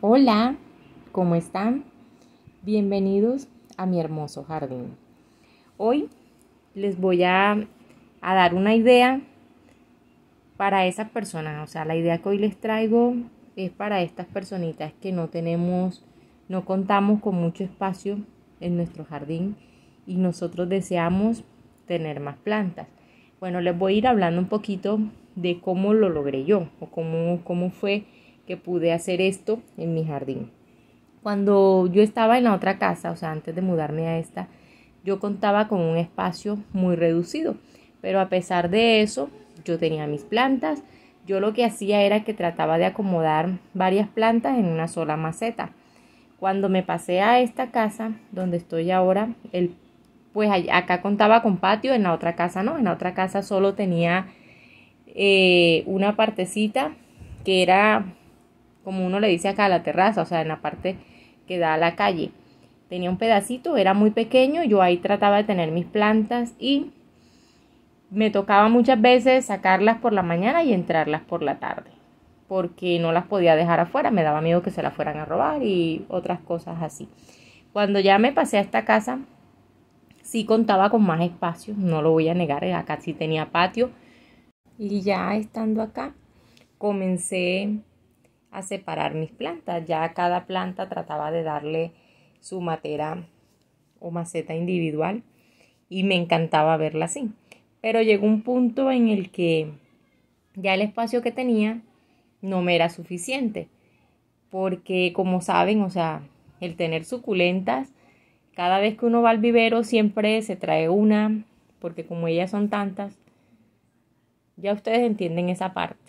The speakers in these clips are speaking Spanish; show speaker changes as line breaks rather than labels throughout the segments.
Hola, ¿cómo están? Bienvenidos a mi hermoso jardín. Hoy les voy a, dar una idea para esas personas, o sea, la idea que hoy les traigo es para estas personitas que no tenemos, no contamos con mucho espacio en nuestro jardín y nosotros deseamos tener más plantas. Bueno, les voy a ir hablando un poquito de cómo lo logré yo o cómo, cómo fue que pude hacer esto en mi jardín. Cuando yo estaba en la otra casa, o sea, antes de mudarme a esta, yo contaba con un espacio muy reducido, pero a pesar de eso, yo tenía mis plantas, yo lo que hacía era que trataba de acomodar varias plantas en una sola maceta. Cuando me pasé a esta casa donde estoy ahora, el, pues acá contaba con patio, en la otra casa no, en la otra casa solo tenía eh, una partecita que era como uno le dice acá, a la terraza, o sea, en la parte que da a la calle. Tenía un pedacito, era muy pequeño, yo ahí trataba de tener mis plantas y me tocaba muchas veces sacarlas por la mañana y entrarlas por la tarde, porque no las podía dejar afuera, me daba miedo que se las fueran a robar y otras cosas así. Cuando ya me pasé a esta casa, sí contaba con más espacio, no lo voy a negar, acá sí tenía patio. Y ya estando acá, comencé a separar mis plantas. Ya cada planta trataba de darle su matera o maceta individual y me encantaba verla así. Pero llegó un punto en el que ya el espacio que tenía no me era suficiente, porque como saben, o sea, el tener suculentas, cada vez que uno va al vivero siempre se trae una, porque como ellas son tantas, ya ustedes entienden esa parte.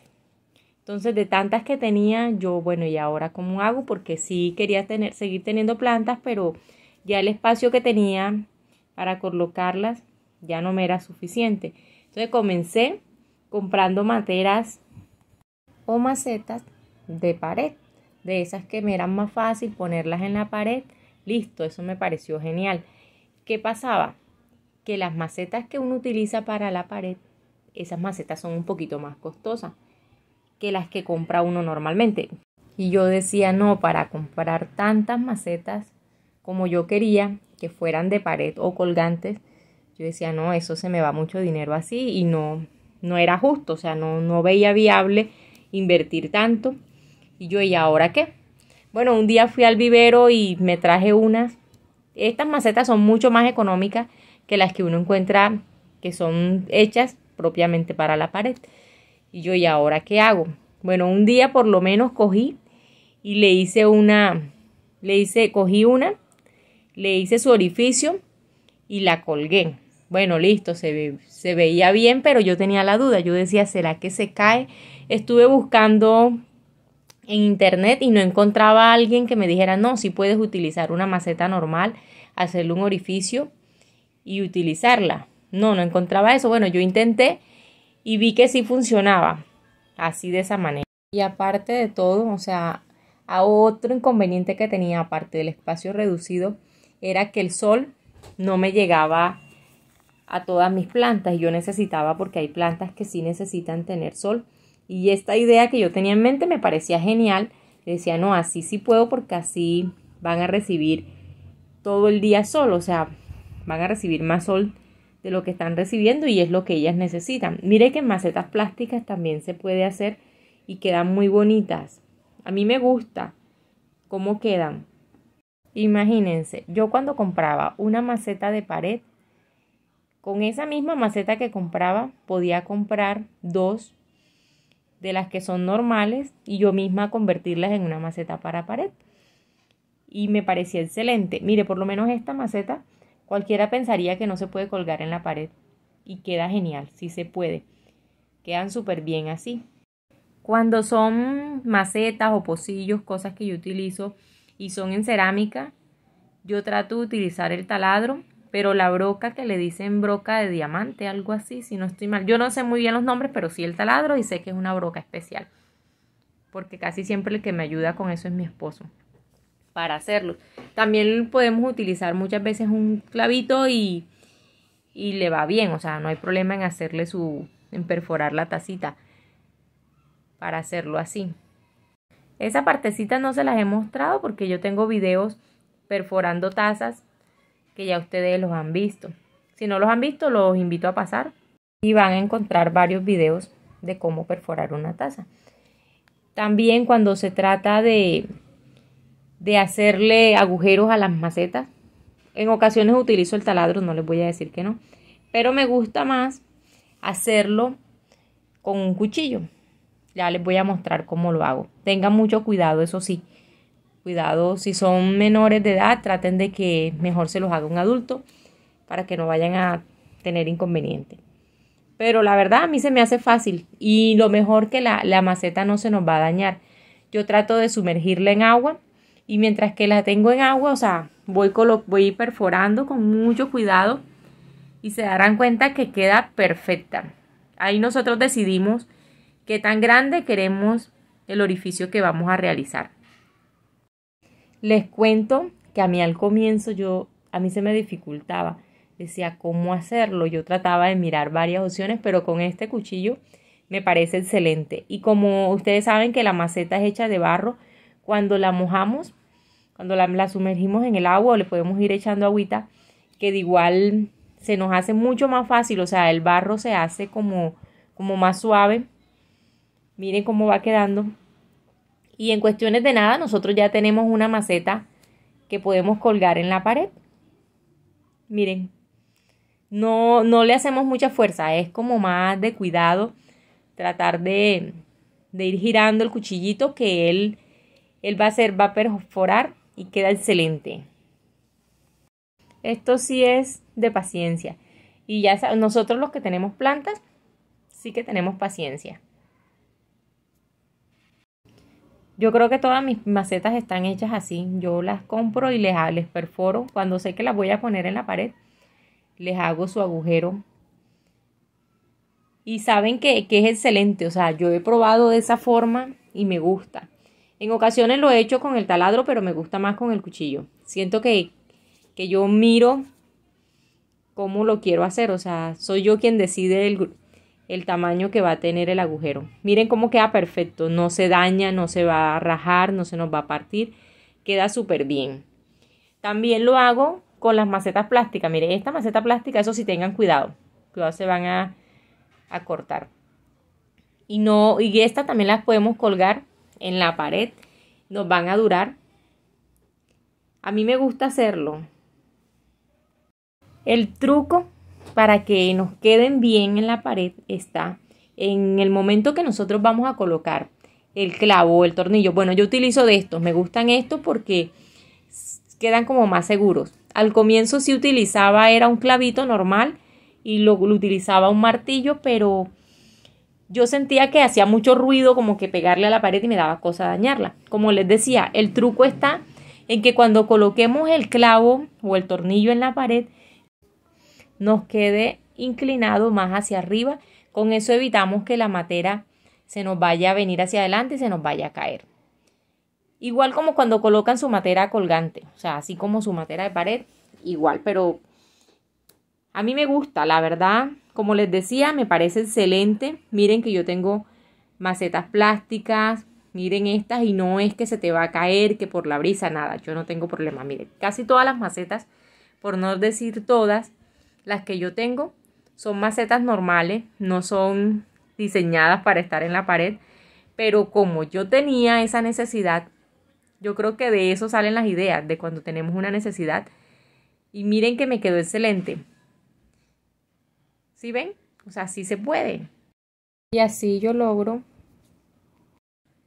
Entonces, de tantas que tenía, yo, bueno, ¿y ahora cómo hago? Porque sí quería tener, seguir teniendo plantas, pero ya el espacio que tenía para colocarlas ya no me era suficiente. Entonces comencé comprando materas o macetas de pared, de esas que me eran más fácil ponerlas en la pared. Listo, eso me pareció genial. ¿Qué pasaba? Que las macetas que uno utiliza para la pared, esas macetas son un poquito más costosas que las que compra uno normalmente. Y yo decía, no, para comprar tantas macetas como yo quería, que fueran de pared o colgantes, yo decía, no, eso se me va mucho dinero así y no, no era justo, o sea, no, no veía viable invertir tanto. Y yo, ¿y ahora qué? Bueno, un día fui al vivero y me traje unas. Estas macetas son mucho más económicas que las que uno encuentra que son hechas propiamente para la pared. Y yo, ¿y ahora qué hago? Bueno, un día por lo menos cogí y le hice una, le hice, cogí una, le hice su orificio y la colgué. Bueno, listo, se, se veía bien, pero yo tenía la duda. Yo decía, ¿será que se cae? Estuve buscando en internet y no encontraba a alguien que me dijera, no, si puedes utilizar una maceta normal, hacerle un orificio y utilizarla. No, no encontraba eso. Bueno, yo intenté y vi que sí funcionaba, así de esa manera. Y aparte de todo, o sea, a otro inconveniente que tenía, aparte del espacio reducido, era que el sol no me llegaba a todas mis plantas y yo necesitaba porque hay plantas que sí necesitan tener sol. Y esta idea que yo tenía en mente me parecía genial. Decía, no, así sí puedo porque así van a recibir todo el día sol, o sea, van a recibir más sol de lo que están recibiendo y es lo que ellas necesitan. Mire que en macetas plásticas también se puede hacer y quedan muy bonitas. A mí me gusta cómo quedan. Imagínense, yo cuando compraba una maceta de pared, con esa misma maceta que compraba, podía comprar dos de las que son normales y yo misma convertirlas en una maceta para pared. Y me parecía excelente. Mire, por lo menos esta maceta Cualquiera pensaría que no se puede colgar en la pared. Y queda genial, sí se puede. Quedan súper bien así. Cuando son macetas o pocillos, cosas que yo utilizo y son en cerámica, yo trato de utilizar el taladro, pero la broca que le dicen broca de diamante, algo así, si no estoy mal. Yo no sé muy bien los nombres, pero sí el taladro y sé que es una broca especial. Porque casi siempre el que me ayuda con eso es mi esposo para hacerlo. También podemos utilizar muchas veces un clavito y, y le va bien, o sea, no hay problema en hacerle su, en perforar la tacita para hacerlo así. Esa partecita no se las he mostrado porque yo tengo videos perforando tazas que ya ustedes los han visto. Si no los han visto, los invito a pasar y van a encontrar varios videos de cómo perforar una taza. También cuando se trata de de hacerle agujeros a las macetas. En ocasiones utilizo el taladro, no les voy a decir que no, pero me gusta más hacerlo con un cuchillo. Ya les voy a mostrar cómo lo hago. Tengan mucho cuidado, eso sí. Cuidado, si son menores de edad, traten de que mejor se los haga un adulto para que no vayan a tener inconveniente. Pero la verdad a mí se me hace fácil y lo mejor que la, la maceta no se nos va a dañar. Yo trato de sumergirla en agua y mientras que la tengo en agua, o sea, voy, voy perforando con mucho cuidado y se darán cuenta que queda perfecta. Ahí nosotros decidimos qué tan grande queremos el orificio que vamos a realizar. Les cuento que a mí al comienzo yo, a mí se me dificultaba, decía cómo hacerlo, yo trataba de mirar varias opciones, pero con este cuchillo me parece excelente. Y como ustedes saben que la maceta es hecha de barro, cuando la mojamos cuando la, sumergimos en el agua o le podemos ir echando agüita, que de igual se nos hace mucho más fácil, o sea, el barro se hace como, como más suave. Miren cómo va quedando. Y en cuestiones de nada, nosotros ya tenemos una maceta que podemos colgar en la pared. Miren, no, no le hacemos mucha fuerza, es como más de cuidado tratar de, ir girando el cuchillito que él, él va a hacer, va a perforar y queda excelente. Esto sí es de paciencia. Y ya nosotros los que tenemos plantas, sí que tenemos paciencia. Yo creo que todas mis macetas están hechas así. Yo las compro y les, les perforo. Cuando sé que las voy a poner en la pared, les hago su agujero. Y saben que, que es excelente. O sea, yo he probado de esa forma y me gusta. En ocasiones lo he hecho con el taladro, pero me gusta más con el cuchillo. Siento que, que yo miro cómo lo quiero hacer, o sea, soy yo quien decide el, el tamaño que va a tener el agujero. Miren cómo queda perfecto, no se daña, no se va a rajar, no se nos va a partir, queda súper bien. También lo hago con las macetas plásticas, miren, esta maceta plástica, eso sí tengan cuidado, cuidado se van a, cortar. Y, no, y esta también las podemos colgar en la pared nos van a durar. A mí me gusta hacerlo. El truco para que nos queden bien en la pared está en el momento que nosotros vamos a colocar el clavo o el tornillo. Bueno, yo utilizo de estos, me gustan estos porque quedan como más seguros. Al comienzo si utilizaba, era un clavito normal y lo utilizaba un martillo, pero yo sentía que hacía mucho ruido como que pegarle a la pared y me daba cosa dañarla. Como les decía, el truco está en que cuando coloquemos el clavo o el tornillo en la pared, nos quede inclinado más hacia arriba. Con eso evitamos que la matera se nos vaya a venir hacia adelante y se nos vaya a caer. Igual como cuando colocan su matera colgante, o sea, así como su matera de pared, igual, pero a mí me gusta, la verdad, como les decía, me parece excelente. Miren que yo tengo macetas plásticas, miren estas y no es que se te va a caer, que por la brisa, nada, yo no tengo problema. Miren, casi todas las macetas, por no decir todas, las que yo tengo son macetas normales, no son diseñadas para estar en la pared, pero como yo tenía esa necesidad, yo creo que de eso salen las ideas, de cuando tenemos una necesidad. Y miren que me quedó excelente. ¿Sí ven? O sea, sí se puede. Y así yo logro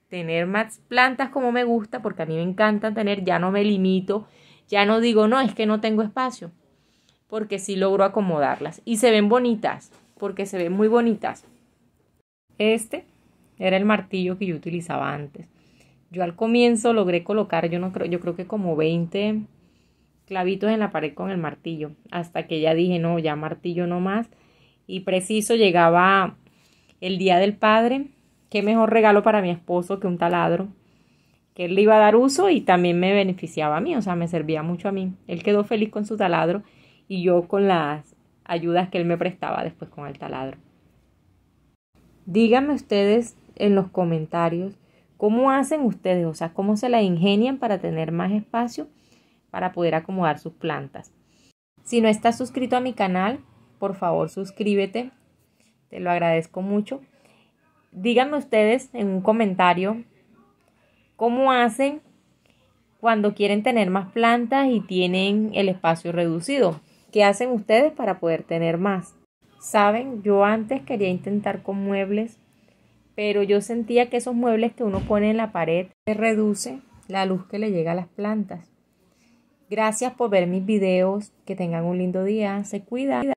tener más plantas como me gusta, porque a mí me encanta tener, ya no me limito, ya no digo, no, es que no tengo espacio, porque sí logro acomodarlas. Y se ven bonitas, porque se ven muy bonitas. Este era el martillo que yo utilizaba antes. Yo al comienzo logré colocar, yo no creo, yo creo que como 20 clavitos en la pared con el martillo, hasta que ya dije, no, ya martillo no más, y preciso llegaba el Día del Padre. Qué mejor regalo para mi esposo que un taladro, que él le iba a dar uso y también me beneficiaba a mí, o sea, me servía mucho a mí. Él quedó feliz con su taladro y yo con las ayudas que él me prestaba después con el taladro. Díganme ustedes en los comentarios cómo hacen ustedes, o sea, cómo se la ingenian para tener más espacio para poder acomodar sus plantas. Si no estás suscrito a mi canal, por favor suscríbete, te lo agradezco mucho. Díganme ustedes en un comentario cómo hacen cuando quieren tener más plantas y tienen el espacio reducido. ¿Qué hacen ustedes para poder tener más? Saben, yo antes quería intentar con muebles, pero yo sentía que esos muebles que uno pone en la pared reduce la luz que le llega a las plantas. Gracias por ver mis videos, que tengan un lindo día, se cuidan.